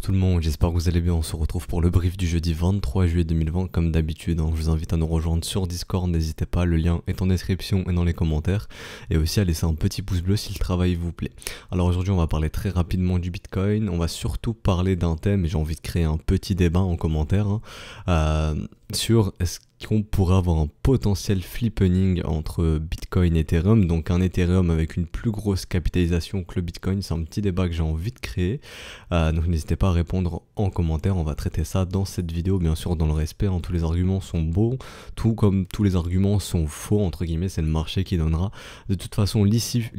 tout le monde, j'espère que vous allez bien. On se retrouve pour le brief du jeudi 23 juillet 2020. Comme d'habitude, hein, je vous invite à nous rejoindre sur Discord. N'hésitez pas, le lien est en description et dans les commentaires. Et aussi à laisser un petit pouce bleu si le travail vous plaît. Alors aujourd'hui, on va parler très rapidement du Bitcoin. On va surtout parler d'un thème et j'ai envie de créer un petit débat en commentaire hein, euh, sur est-ce qu'on pourrait avoir un potentiel flippening entre Bitcoin et Ethereum, donc un Ethereum avec une plus grosse capitalisation que le Bitcoin, c'est un petit débat que j'ai envie de créer, euh, donc n'hésitez pas à répondre en commentaire, on va traiter ça dans cette vidéo, bien sûr dans le respect, hein. tous les arguments sont bons, tout comme tous les arguments sont faux, entre guillemets, c'est le marché qui donnera de toute façon l'issue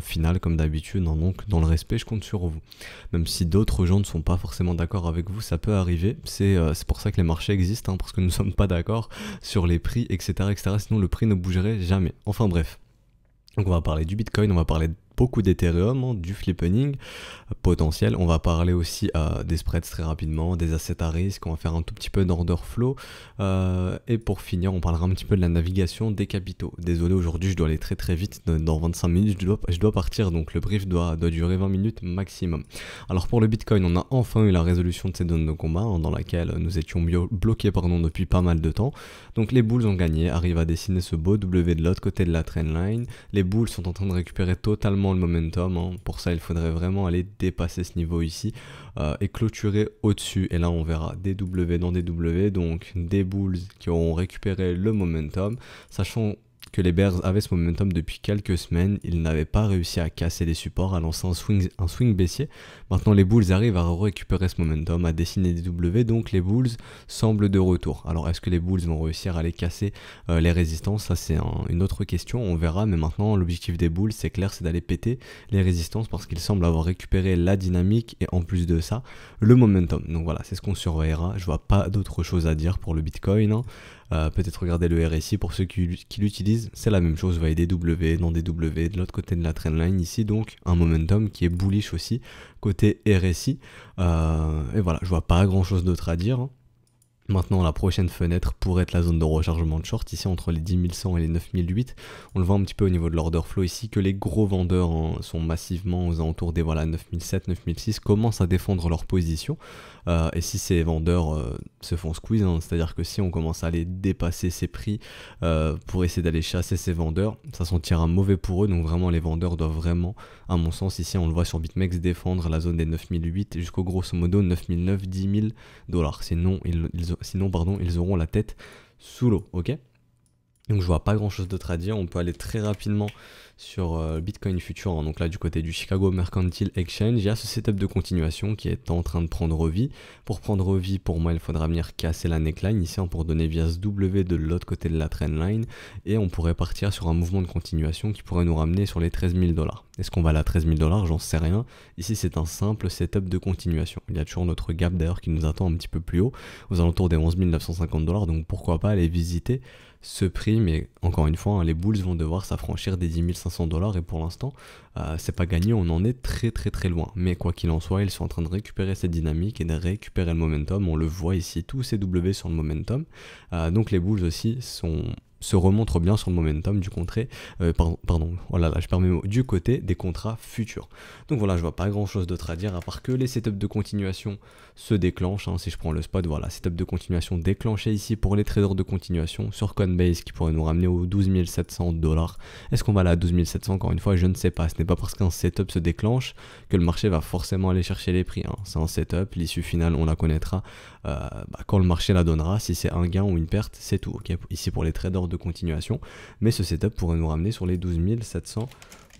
finale comme d'habitude, hein. donc dans le respect je compte sur vous. Même si d'autres gens ne sont pas forcément d'accord avec vous, ça peut arriver, c'est euh, pour ça que les marchés existent, hein, parce que nous ne sommes pas d'accord, sur les prix, etc., etc. Sinon, le prix ne bougerait jamais. Enfin bref. Donc on va parler du Bitcoin, on va parler de beaucoup d'Ethereum, hein, du flippening euh, potentiel. On va parler aussi euh, des spreads très rapidement, des assets à risque, on va faire un tout petit peu d'order flow. Euh, et pour finir, on parlera un petit peu de la navigation des capitaux. Désolé, aujourd'hui je dois aller très très vite, dans 25 minutes je dois, partir, donc le brief doit, doit durer 20 minutes maximum. Alors pour le Bitcoin, on a enfin eu la résolution de ces zones de combat, hein, dans laquelle nous étions bloqués pendant depuis pas mal de temps. Donc les boules ont gagné, arrivent à dessiner ce beau W de l'autre côté de la trendline. Les boules sont en train de récupérer totalement le momentum. Hein. Pour ça, il faudrait vraiment aller dépasser ce niveau ici euh, et clôturer au-dessus. Et là, on verra des W dans des W, donc des Bulls qui ont récupéré le momentum, sachant que les Bears avaient ce momentum depuis quelques semaines. Ils n'avaient pas réussi à casser les supports, à lancer un swing, un swing baissier. Maintenant, les Bulls arrivent à récupérer ce momentum, à dessiner des W. Donc, les Bulls semblent de retour. Alors, est-ce que les Bulls vont réussir à aller casser euh, les résistances Ça, c'est une autre question. On verra. Mais maintenant, l'objectif des Bulls, c'est clair, c'est d'aller péter les résistances parce qu'ils semblent avoir récupéré la dynamique et en plus de ça, le momentum. Donc voilà, c'est ce qu'on surveillera. Je vois pas d'autre chose à dire pour le Bitcoin. Hein. Euh, peut-être regarder le RSI pour ceux qui, l'utilisent. C'est la même chose, va aider W dans DW de l'autre côté de la trendline ici. Donc un momentum qui est bullish aussi côté RSI. Euh, et voilà, je vois pas grand chose d'autre à dire. Hein. Maintenant, la prochaine fenêtre pourrait être la zone de rechargement de short, ici entre les 10100 et les 9008. On le voit un petit peu au niveau de l'order flow ici, que les gros vendeurs sont massivement aux alentours des voilà, 9007, 9006, commencent à défendre leur position. Euh, et si ces vendeurs euh, se font squeeze, hein, c'est-à-dire que si on commence à aller dépasser ces prix euh, pour essayer d'aller chasser ces vendeurs, ça sentira mauvais pour eux. Donc vraiment, les vendeurs doivent vraiment, à mon sens, ici on le voit sur BitMEX, défendre la zone des 9008 jusqu'au grosso modo 9009, 10 000 dollars. Sinon, ils, ils sinon pardon, ils auront la tête sous l'eau, ok donc je vois pas grand chose d'autre à dire, on peut aller très rapidement sur euh, Bitcoin Future, hein. donc là du côté du Chicago Mercantile Exchange, il y a ce setup de continuation qui est en train de prendre vie. Pour prendre vie, pour moi, il faudra venir casser la neckline ici on hein, pour donner via W de l'autre côté de la trendline et on pourrait partir sur un mouvement de continuation qui pourrait nous ramener sur les 13 000 dollars. Est-ce qu'on va à 13 000 dollars J'en sais rien. Ici, c'est un simple setup de continuation. Il y a toujours notre gap d'ailleurs qui nous attend un petit peu plus haut, aux alentours des 11 950 dollars, donc pourquoi pas aller visiter ce prix, mais encore une fois, hein, les Bulls vont devoir s'affranchir des 10 500 dollars et pour l'instant, euh, c'est pas gagné, on en est très très très loin. Mais quoi qu'il en soit, ils sont en train de récupérer cette dynamique et de récupérer le momentum. On le voit ici, tous ces W sur le momentum. Euh, donc les Bulls aussi sont se remontre bien sur le momentum du contré, euh, pardon, pardon, oh je perds du côté des contrats futurs. Donc voilà, je vois pas grand chose d'autre à dire à part que les setups de continuation se déclenchent. Hein, si je prends le spot, voilà, setup de continuation déclenché ici pour les traders de continuation sur Coinbase qui pourrait nous ramener aux 12 700 dollars. Est-ce qu'on va là à 12 700 Encore une fois, je ne sais pas. Ce n'est pas parce qu'un setup se déclenche que le marché va forcément aller chercher les prix. Hein. C'est un setup, l'issue finale, on la connaîtra euh, bah, quand le marché la donnera. Si c'est un gain ou une perte, c'est tout. ici pour les traders de continuation, mais ce setup pourrait nous ramener sur les 12 700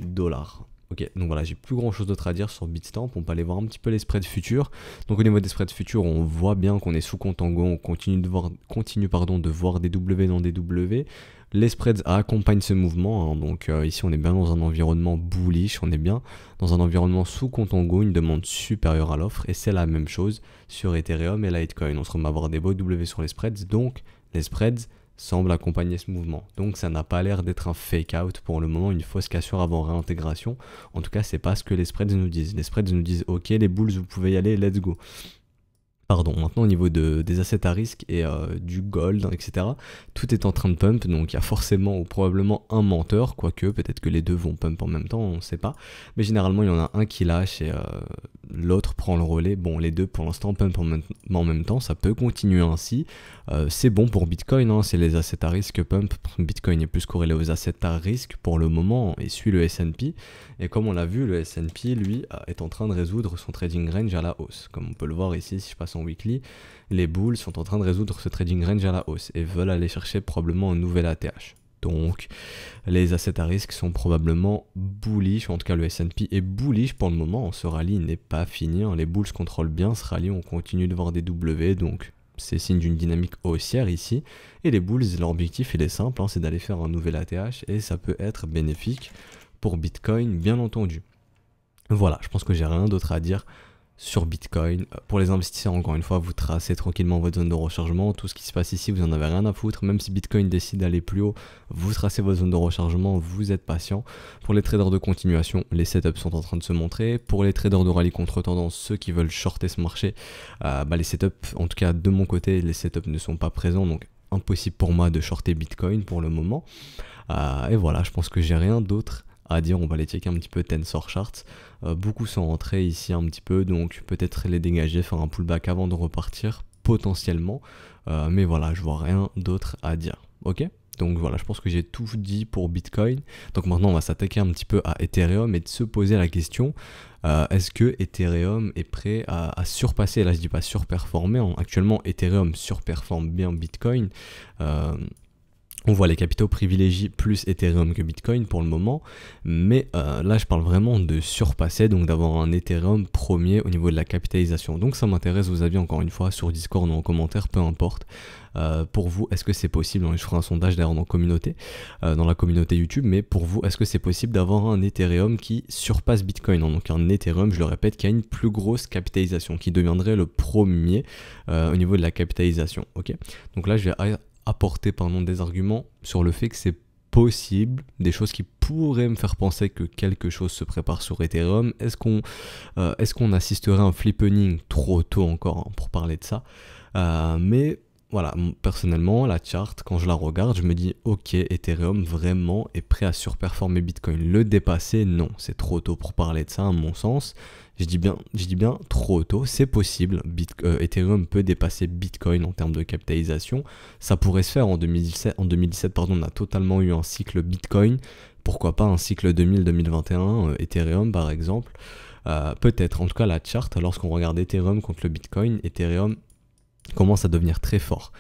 dollars. Ok, donc voilà, j'ai plus grand chose d'autre à dire sur Bitstamp. On peut aller voir un petit peu les spreads futurs. Donc au niveau des spreads futurs, on voit bien qu'on est sous contango, on continue, de voir, continue pardon, de voir des W dans des W. Les spreads accompagnent ce mouvement, hein, donc euh, ici on est bien dans un environnement bullish, on est bien dans un environnement sous contango, une demande supérieure à l'offre, et c'est la même chose sur Ethereum et Litecoin. On se remet à avoir des beaux W sur les spreads, donc les spreads semble accompagner ce mouvement. Donc ça n'a pas l'air d'être un fake out pour le moment, une fausse cassure avant réintégration. En tout cas, c'est pas ce que les spreads nous disent. Les spreads nous disent OK, les bulls, vous pouvez y aller, let's go. Pardon, maintenant au niveau des assets à risque et euh, du gold, etc., tout est en train de pump, donc il y a forcément ou probablement un menteur, quoique peut-être que les deux vont pump en même temps, on ne sait pas. Mais généralement, il y en a un qui lâche et euh, l'autre prend le relais. Bon, les deux pour l'instant pump en même, temps, ça peut continuer ainsi. Euh, c'est bon pour Bitcoin, hein, c'est les assets à risque pump. Bitcoin est plus corrélé aux assets à risque pour le moment et suit le SP. Et comme on l'a vu, le SP, lui, est en train de résoudre son trading range à la hausse, comme on peut le voir ici si je passe en weekly, les Bulls sont en train de résoudre ce trading range à la hausse et veulent aller chercher probablement un nouvel ATH. Donc, les assets à risque sont probablement bullish, en tout cas le S&P est bullish pour le moment, ce rallye n'est pas fini, hein. les Bulls contrôlent bien ce rallye, on continue de voir des W, donc c'est signe d'une dynamique haussière ici, et les Bulls, objectif il est simple, hein, c'est d'aller faire un nouvel ATH, et ça peut être bénéfique pour Bitcoin, bien entendu. Voilà, je pense que j'ai rien d'autre à dire sur Bitcoin. Pour les investisseurs, encore une fois, vous tracez tranquillement votre zone de rechargement. Tout ce qui se passe ici, vous n'en avez rien à foutre. Même si Bitcoin décide d'aller plus haut, vous tracez votre zone de rechargement, vous êtes patient. Pour les traders de continuation, les setups sont en train de se montrer. Pour les traders de rallye contre-tendance, ceux qui veulent shorter ce marché, euh, bah, les setups, en tout cas de mon côté, les setups ne sont pas présents. Donc impossible pour moi de shorter Bitcoin pour le moment. Euh, et voilà, je pense que j'ai rien d'autre à dire on va les checker un petit peu tensor chart. Euh, beaucoup sont rentrés ici un petit peu, donc peut-être les dégager, faire un pullback avant de repartir potentiellement. Euh, mais voilà, je vois rien d'autre à dire. Ok donc voilà, je pense que j'ai tout dit pour Bitcoin. Donc maintenant, on va s'attaquer un petit peu à Ethereum et de se poser la question euh, est-ce que Ethereum est prêt à, surpasser Là, je dis pas surperformer. Hein, actuellement, Ethereum surperforme bien Bitcoin. On voit les capitaux privilégiés plus Ethereum que Bitcoin pour le moment, mais euh, là je parle vraiment de surpasser, donc d'avoir un Ethereum premier au niveau de la capitalisation. Donc ça m'intéresse vous aviez encore une fois sur Discord ou en commentaire, peu importe. Euh, pour vous, est-ce que c'est possible hein, Je ferai un sondage d'ailleurs dans, euh, dans la communauté YouTube, mais pour vous, est-ce que c'est possible d'avoir un Ethereum qui surpasse Bitcoin hein, Donc un Ethereum, je le répète, qui a une plus grosse capitalisation, qui deviendrait le premier au niveau de la capitalisation. Donc là, je vais apporter pendant des arguments sur le fait que c'est possible, des choses qui pourraient me faire penser que quelque chose se prépare sur Ethereum. Est-ce qu'on euh, est-ce qu'on assisterait à un flippening trop tôt encore hein, pour parler de ça euh, Mais voilà, personnellement, la charte, quand je la regarde, je me dis ok, Ethereum vraiment est prêt à surperformer Bitcoin. Le dépasser, non, c'est trop tôt pour parler de ça, à mon sens. Je dis bien, je dis bien trop tôt, c'est possible. Euh, Ethereum peut dépasser Bitcoin en termes de capitalisation. Ça pourrait se faire en 2017. En 2017, pardon, on a totalement eu un cycle Bitcoin. Pourquoi pas un cycle 2000-2021 euh, Ethereum par exemple. Euh, peut-être. En tout cas, la charte, lorsqu'on regarde Ethereum contre le Bitcoin, Ethereum commence à devenir très fort.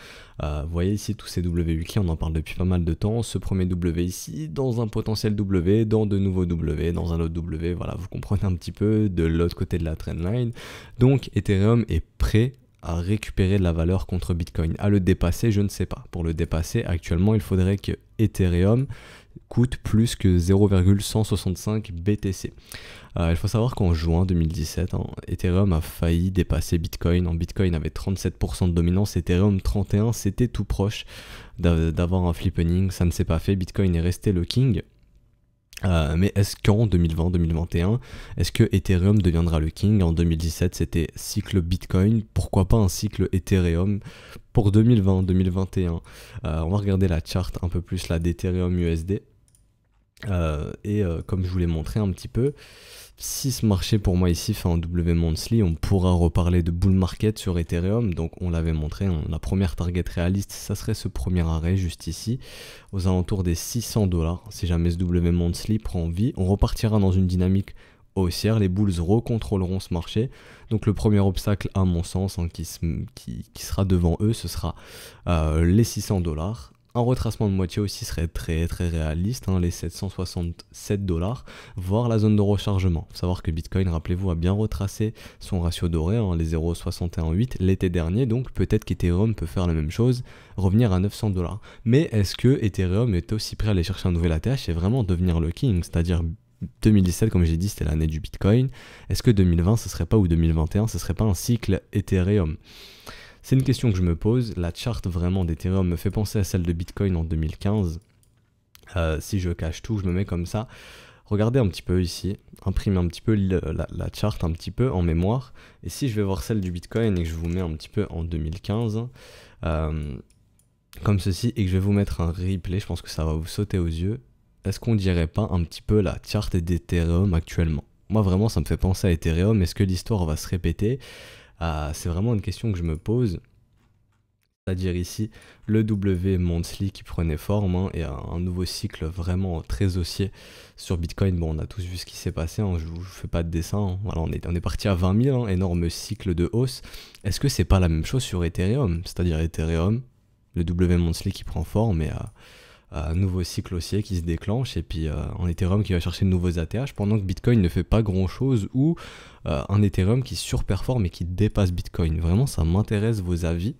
Euh, vous voyez ici tous ces W qui on en parle depuis pas mal de temps. Ce premier W ici, dans un potentiel W, dans de nouveaux W, dans un autre W, voilà, vous comprenez un petit peu de l'autre côté de la trendline. Donc Ethereum est prêt à récupérer de la valeur contre Bitcoin. À le dépasser, je ne sais pas. Pour le dépasser, actuellement, il faudrait que Ethereum coûte plus que 0,165 BTC. Euh, il faut savoir qu'en juin 2017, hein, Ethereum a failli dépasser Bitcoin. En Bitcoin avait 37% de dominance, Ethereum 31, c'était tout proche d'avoir un flipping. ça ne s'est pas fait, Bitcoin est resté le king. Euh, mais est-ce qu'en 2020-2021, est-ce que Ethereum deviendra le king En 2017, c'était cycle Bitcoin. Pourquoi pas un cycle Ethereum pour 2020-2021 euh, On va regarder la charte un peu plus là d'Ethereum USD. Euh, et comme je vous l'ai montré un petit peu, si ce marché pour moi ici fait un W monthly, on pourra reparler de bull market sur Ethereum. Donc on l'avait montré, hein, la première target réaliste, ça serait ce premier arrêt juste ici, aux alentours des 600 dollars. Si jamais ce W monthly prend vie, on repartira dans une dynamique haussière. Les bulls recontrôleront ce marché. Donc le premier obstacle, à mon sens, hein, qui, sera devant eux, ce sera euh, les 600 dollars. Un retracement de moitié aussi serait très très réaliste, hein, les 767 dollars, voire la zone de rechargement. savoir que Bitcoin, rappelez-vous, a bien retracé son ratio doré, hein, les 0,618 l'été dernier, donc peut-être qu'Ethereum peut faire la même chose, revenir à 900 dollars. Mais est-ce que Ethereum est aussi prêt à aller chercher un nouvel ATH et vraiment devenir le king, c'est-à-dire 2017, comme j'ai dit, c'était l'année du Bitcoin. Est-ce que 2020, ce serait pas, ou 2021, ce serait pas un cycle Ethereum c'est une question que je me pose. La charte vraiment d'Ethereum me fait penser à celle de Bitcoin en 2015. Euh, si je cache tout, je me mets comme ça. Regardez un petit peu ici, Imprimez un petit peu la, charte un petit peu en mémoire. Et si je vais voir celle du Bitcoin et que je vous mets un petit peu en 2015, euh, comme ceci, et que je vais vous mettre un replay, je pense que ça va vous sauter aux yeux. Est-ce qu'on dirait pas un petit peu la charte d'Ethereum actuellement moi vraiment ça me fait penser à Ethereum, est-ce que l'histoire va se répéter ah, c'est vraiment une question que je me pose. C'est-à-dire ici le W monthly qui prenait forme hein, et un nouveau cycle vraiment très haussier sur Bitcoin. Bon, on a tous vu ce qui s'est passé, hein, je ne vous fais pas de dessin. Hein. Voilà, on, est, on est parti à 20 000, énorme cycle de hausse. Est-ce que c'est pas la même chose sur Ethereum C'est-à-dire Ethereum, le W monthly qui prend forme et. Euh, un nouveau cycle haussier qui se déclenche et puis euh, un Ethereum qui va chercher de nouveaux ATH pendant que Bitcoin ne fait pas grand chose ou euh, un Ethereum qui surperforme et qui dépasse Bitcoin. Vraiment, ça m'intéresse vos avis.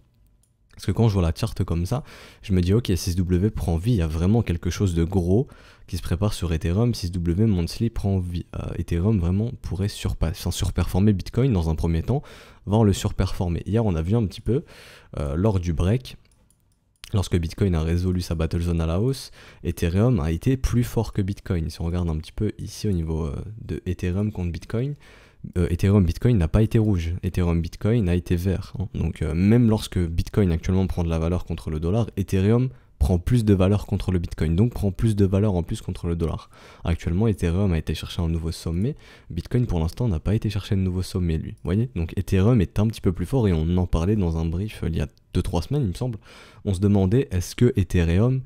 Parce que quand je vois la charte comme ça, je me dis ok, 6W prend vie, il y a vraiment quelque chose de gros qui se prépare sur Ethereum. 6W monthly prend vie. Euh, Ethereum vraiment pourrait surperformer Bitcoin dans un premier temps, voire le surperformer. Hier, on a vu un petit peu lors du break lorsque Bitcoin a résolu sa battle zone à la hausse, Ethereum a été plus fort que Bitcoin. Si on regarde un petit peu ici au niveau euh, de Ethereum contre Bitcoin, euh, Ethereum Bitcoin n'a pas été rouge, Ethereum Bitcoin a été vert. Hein. Donc euh, même lorsque Bitcoin actuellement prend de la valeur contre le dollar, Ethereum prend plus de valeur contre le Bitcoin, donc prend plus de valeur en plus contre le dollar. Actuellement, Ethereum a été chercher un nouveau sommet, Bitcoin pour l'instant n'a pas été chercher un nouveau sommet lui. voyez Donc Ethereum est un petit peu plus fort et on en parlait dans un brief euh, il y a 2-3 semaines il me semble. On se demandait est-ce que Ethereum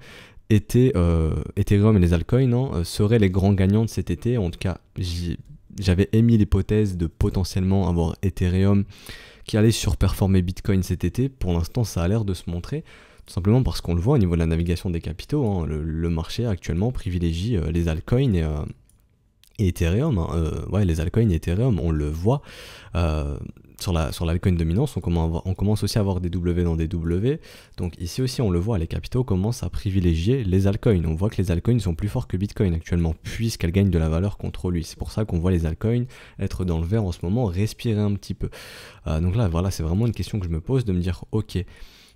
était, euh, Ethereum et les altcoins hein, euh, seraient les grands gagnants de cet été. En tout cas, j'avais émis l'hypothèse de potentiellement avoir Ethereum qui allait surperformer Bitcoin cet été. Pour l'instant, ça a l'air de se montrer simplement parce qu'on le voit au niveau de la navigation des capitaux, hein, le, marché actuellement privilégie les altcoins et, Ethereum. ouais, les altcoins Ethereum, on le voit euh, sur la sur dominance, on commence, aussi à avoir des W dans des W. Donc ici aussi, on le voit, les capitaux commencent à privilégier les altcoins. On voit que les altcoins sont plus forts que Bitcoin actuellement, puisqu'elles gagnent de la valeur contre lui. C'est pour ça qu'on voit les altcoins être dans le vert en ce moment, respirer un petit peu. Euh, donc là, voilà, c'est vraiment une question que je me pose de me dire, ok.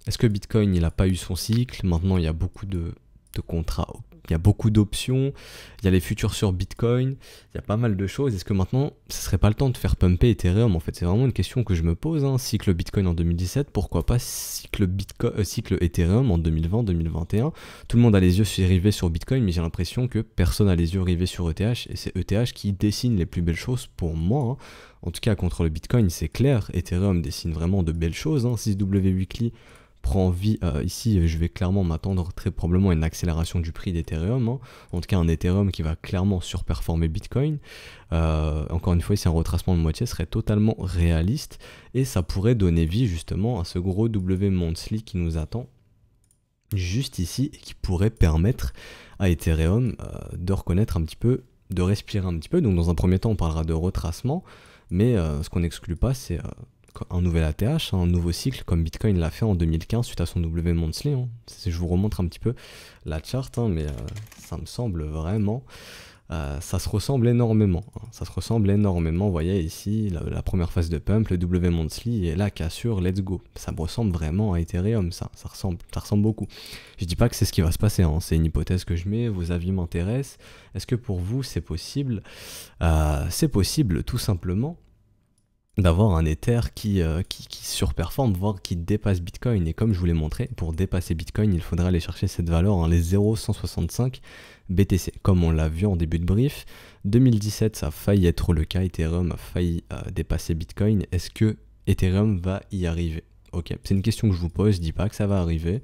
Est-ce que Bitcoin, il n'a pas eu son cycle Maintenant, il y a beaucoup de, contrats, il y a beaucoup d'options, il y a les futurs sur Bitcoin, il y a pas mal de choses. Est-ce que maintenant, ce serait pas le temps de faire pumper Ethereum En fait, c'est vraiment une question que je me pose. Hein. Cycle Bitcoin en 2017, pourquoi pas cycle, Bitcoin, euh, cycle Ethereum en 2020-2021 Tout le monde a les yeux rivés sur Bitcoin, mais j'ai l'impression que personne n'a les yeux rivés sur ETH, et c'est ETH qui dessine les plus belles choses pour moi. Hein. En tout cas, contre le Bitcoin, c'est clair, Ethereum dessine vraiment de belles choses. Hein. 6W Weekly prend vie euh, ici, euh, je vais clairement m'attendre très probablement à une accélération du prix d'Ethereum. Hein. En tout cas, un Ethereum qui va clairement surperformer Bitcoin. Euh, encore une fois, ici, un retracement de moitié serait totalement réaliste et ça pourrait donner vie justement à ce gros W monthly qui nous attend juste ici et qui pourrait permettre à Ethereum de reconnaître un petit peu, de respirer un petit peu. Donc dans un premier temps, on parlera de retracement, mais ce qu'on n'exclut pas, c'est un nouvel ATH, un nouveau cycle, comme Bitcoin l'a fait en 2015 suite à son W monthly. Hein. Je vous remontre un petit peu la charte, hein, mais euh, ça me semble vraiment... Euh, ça se ressemble énormément. Hein. Ça se ressemble énormément. Vous voyez ici la, première phase de pump, le W monthly et la cassure, let's go. Ça me ressemble vraiment à Ethereum, ça. Ça ressemble, ça ressemble beaucoup. Je dis pas que c'est ce qui va se passer. C'est une hypothèse que je mets. Vos avis m'intéressent. Est-ce que pour vous c'est possible euh, C'est possible tout simplement d'avoir un Ether euh, qui, qui, surperforme, voire qui dépasse Bitcoin. Et comme je vous l'ai montré, pour dépasser Bitcoin, il faudrait aller chercher cette valeur, en hein, les 0,165 BTC. Comme on l'a vu en début de brief, 2017, ça a failli être le cas, Ethereum a failli euh, dépasser Bitcoin. Est-ce que Ethereum va y arriver Ok, c'est une question que je vous pose, je dis pas que ça va arriver.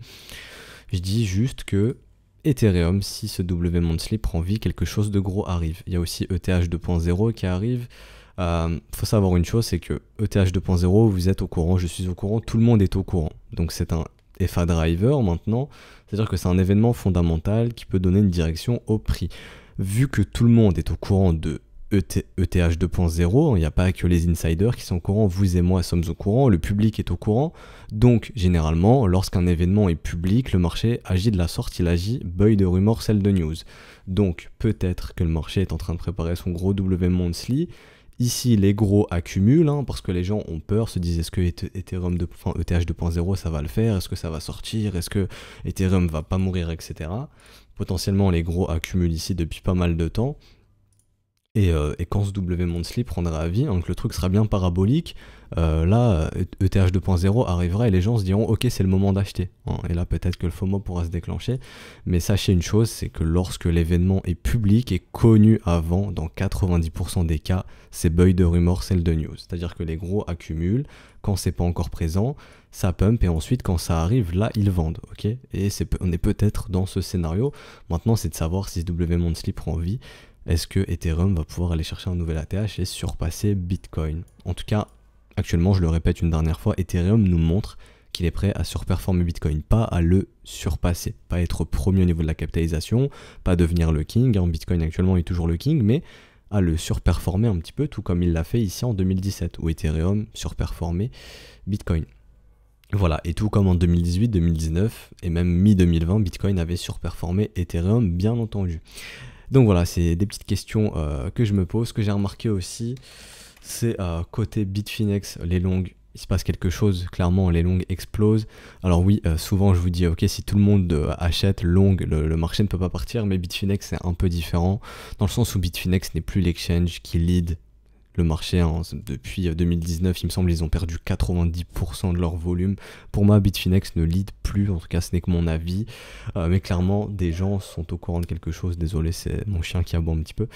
Je dis juste que Ethereum, si ce W Monthly prend vie, quelque chose de gros arrive. Il y a aussi ETH 2.0 qui arrive. Il euh, faut savoir une chose, c'est que ETH 2.0, vous êtes au courant, je suis au courant, tout le monde est au courant. Donc c'est un FA driver maintenant, c'est-à-dire que c'est un événement fondamental qui peut donner une direction au prix. Vu que tout le monde est au courant de ETH 2.0, il n'y a pas que les insiders qui sont au courant, vous et moi sommes au courant, le public est au courant. Donc, généralement, lorsqu'un événement est public, le marché agit de la sorte, il agit boy de rumeur, celle de news. Donc, peut-être que le marché est en train de préparer son gros W monthly Ici, les gros accumulent, hein, parce que les gens ont peur, se disent est-ce que Ethereum ETH 2.0, ça va le faire Est-ce que ça va sortir Est-ce que Ethereum va pas mourir, etc. Potentiellement, les gros accumulent ici depuis pas mal de temps. Euh, et, quand ce W Monthly prendra vie, hein, donc le truc sera bien parabolique, euh, là, ETH e 2.0 arrivera et les gens se diront Ok, c'est le moment d'acheter. Hein. et là, peut-être que le FOMO pourra se déclencher. Mais sachez une chose c'est que lorsque l'événement est public et connu avant, dans 90% des cas, c'est buy de rumeur, celle de news. C'est-à-dire que les gros accumulent. Quand c'est pas encore présent, ça pump et ensuite quand ça arrive, là ils vendent, ok Et on est peut-être dans ce scénario. Maintenant, c'est de savoir si ce W Monthly prend vie est-ce que Ethereum va pouvoir aller chercher un nouvel ATH et surpasser Bitcoin En tout cas, actuellement, je le répète une dernière fois, Ethereum nous montre qu'il est prêt à surperformer Bitcoin, pas à le surpasser, pas être premier au niveau de la capitalisation, pas devenir le king. En hein. Bitcoin actuellement, est toujours le king, mais à le surperformer un petit peu, tout comme il l'a fait ici en 2017, où Ethereum surperformait Bitcoin. Voilà, et tout comme en 2018, 2019 et même mi-2020, Bitcoin avait surperformé Ethereum, bien entendu. Donc voilà, c'est des petites questions euh, que je me pose. Ce que j'ai remarqué aussi, c'est à euh, côté Bitfinex, les longues, il se passe quelque chose, clairement, les longues explosent. Alors oui, euh, souvent je vous dis, ok, si tout le monde achète longue, le, le, marché ne peut pas partir, mais Bitfinex c'est un peu différent, dans le sens où Bitfinex n'est plus l'exchange qui lead le marché. Hein, depuis 2019, euh, il me semble, ils ont perdu 90% de leur volume. Pour moi, Bitfinex ne lead plus, en tout cas, ce n'est que mon avis. Euh, mais clairement, des gens sont au courant de quelque chose. Désolé, c'est mon chien qui aboie un petit peu.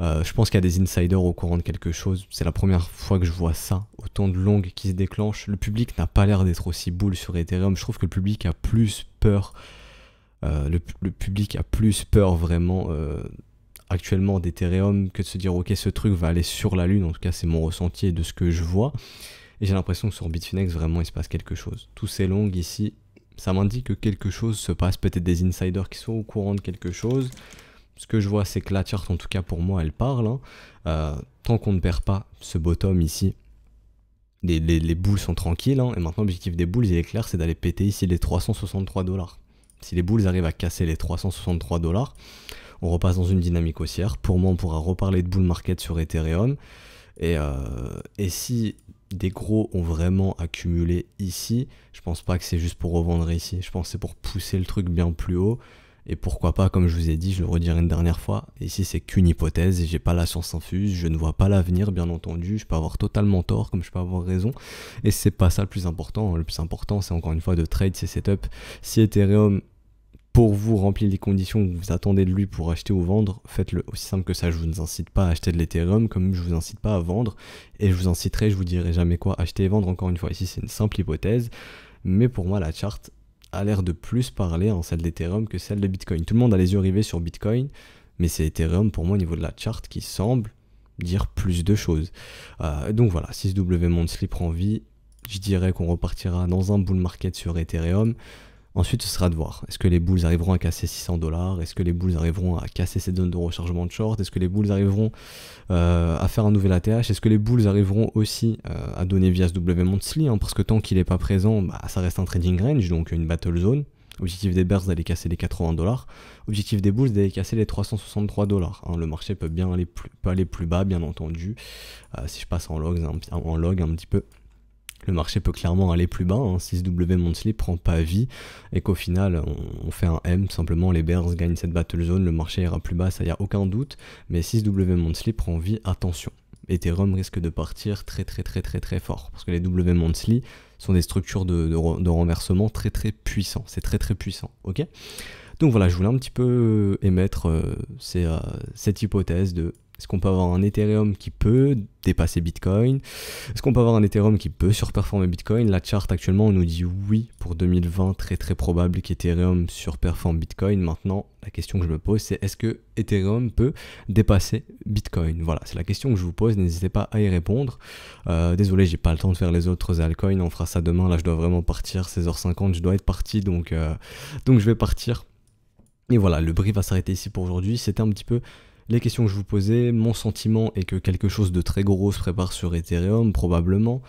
Euh, je pense qu'il y a des insiders au courant de quelque chose. C'est la première fois que je vois ça. Autant de longues qui se déclenchent. Le public n'a pas l'air d'être aussi boule sur Ethereum. Je trouve que le public a plus peur. le, public a plus peur vraiment actuellement d'Ethereum que de se dire ok ce truc va aller sur la lune en tout cas c'est mon ressenti et de ce que je vois et j'ai l'impression que sur Bitfinex vraiment il se passe quelque chose tout ces long ici ça m'indique que quelque chose se passe peut-être des insiders qui sont au courant de quelque chose ce que je vois c'est que la charte en tout cas pour moi elle parle hein. euh, tant qu'on ne perd pas ce bottom ici les, boules sont tranquilles hein. et maintenant l'objectif des boules il est clair c'est d'aller péter ici les 363 dollars si les boules arrivent à casser les 363 dollars on repasse dans une dynamique haussière. Pour moi, on pourra reparler de bull market sur Ethereum. Euh, et, si des gros ont vraiment accumulé ici, je pense pas que c'est juste pour revendre ici. Je pense que c'est pour pousser le truc bien plus haut. Et pourquoi pas, comme je vous ai dit, je le redirai une dernière fois, ici c'est qu'une hypothèse et j'ai pas la science infuse, je ne vois pas l'avenir bien entendu, je peux avoir totalement tort comme je peux avoir raison, et c'est pas ça le plus important, le plus important c'est encore une fois de trade, ces setup. Si Ethereum pour vous remplir les conditions que vous attendez de lui pour acheter ou vendre, faites-le aussi simple que ça. Je ne vous incite pas à acheter de l'Ethereum comme je ne vous incite pas à vendre et je vous inciterai, je vous dirai jamais quoi acheter et vendre encore une fois. Ici, c'est une simple hypothèse, mais pour moi, la charte a l'air de plus parler en celle d'Ethereum que celle de Bitcoin. Tout le monde a les yeux rivés sur Bitcoin, mais c'est Ethereum pour moi au niveau de la charte qui semble dire plus de choses. Euh, donc voilà, 6W slip prend vie. Je dirais qu'on repartira dans un bull market sur Ethereum. Ensuite, ce sera de voir. Est-ce que les Bulls arriveront à casser 600 dollars Est-ce que les Bulls arriveront à casser cette zone de rechargement de short Est-ce que les Bulls arriveront euh, à faire un nouvel ATH Est-ce que les Bulls arriveront aussi euh, à donner via W Monthly hein? Parce que tant qu'il n'est pas présent, bah, ça reste un trading range, donc une battle zone. Objectif des Bears d'aller casser les 80 dollars. Objectif des Bulls d'aller casser les 363 dollars. Hein? le marché peut bien aller plus, bas, bien entendu. Euh, si je passe en, logs, en log un petit peu le marché peut clairement aller plus bas. 6W hein. monthly prend pas vie et qu'au final, on, fait un M. Simplement, les Bears gagnent cette battle zone, le marché ira plus bas, ça y a aucun doute. Mais 6W monthly prend vie, attention. Ethereum risque de partir très très très très très fort parce que les W monthly sont des structures de, renversement très très puissants. C'est très très puissant, ok donc voilà, je voulais un petit peu émettre euh, euh, cette hypothèse de est-ce qu'on peut avoir un Ethereum qui peut dépasser Bitcoin Est-ce qu'on peut avoir un Ethereum qui peut surperformer Bitcoin La charte actuellement nous dit oui pour 2020, très très probable qu'Ethereum surperforme Bitcoin. Maintenant, la question que je me pose, c'est est-ce que Ethereum peut dépasser Bitcoin Voilà, c'est la question que je vous pose, n'hésitez pas à y répondre. Désolé, euh, désolé, j'ai pas le temps de faire les autres altcoins, on fera ça demain. Là, je dois vraiment partir, 16h50, je dois être parti, donc, euh, donc je vais partir. Et voilà, le brief va s'arrêter ici pour aujourd'hui. C'était un petit peu les questions que je vous posais, mon sentiment est que quelque chose de très gros se prépare sur Ethereum, probablement.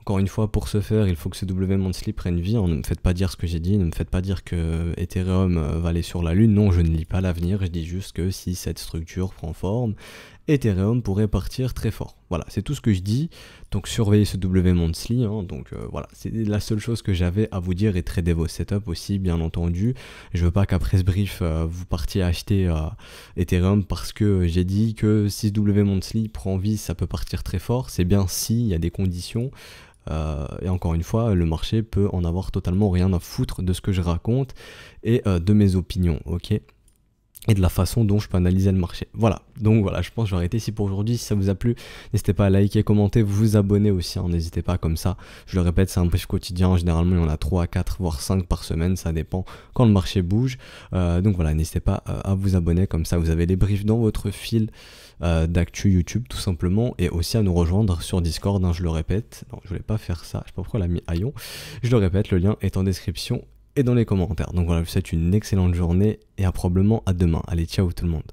Encore une fois, pour ce faire, il faut que ce W prenne vie. Hein. Ne me faites pas dire ce que j'ai dit, ne me faites pas dire que Ethereum euh, va aller sur la Lune. Non, je ne lis pas l'avenir, je dis juste que si cette structure prend forme, Ethereum pourrait partir très fort. Voilà, c'est tout ce que je dis. Donc surveillez ce W monthly. Hein. donc euh, voilà, c'est la seule chose que j'avais à vous dire et tradez vos setups aussi, bien entendu. Je veux pas qu'après ce brief euh, vous partiez acheter euh, Ethereum parce que j'ai dit que si W monthly prend vie, ça peut partir très fort. C'est bien si il y a des conditions. et encore une fois, le marché peut en avoir totalement rien à foutre de ce que je raconte et de mes opinions, ok et de la façon dont je peux analyser le marché. Voilà, donc voilà, je pense que je vais ici pour aujourd'hui. Si ça vous a plu, n'hésitez pas à liker, commenter, vous abonner aussi, hein. n'hésitez pas comme ça. Je le répète, c'est un brief quotidien, généralement il y en a 3, 4, voire 5 par semaine, ça dépend quand le marché bouge. Euh, donc voilà, n'hésitez pas euh, à vous abonner, comme ça vous avez les briefs dans votre fil euh, d'actu YouTube tout simplement, et aussi à nous rejoindre sur Discord, hein. je le répète. Non, je voulais pas faire ça, je sais pas pourquoi l'a mis Aion. Je le répète, le lien est en description et dans les commentaires. Donc voilà, je vous souhaite une excellente journée et à probablement à demain. Allez, ciao tout le monde.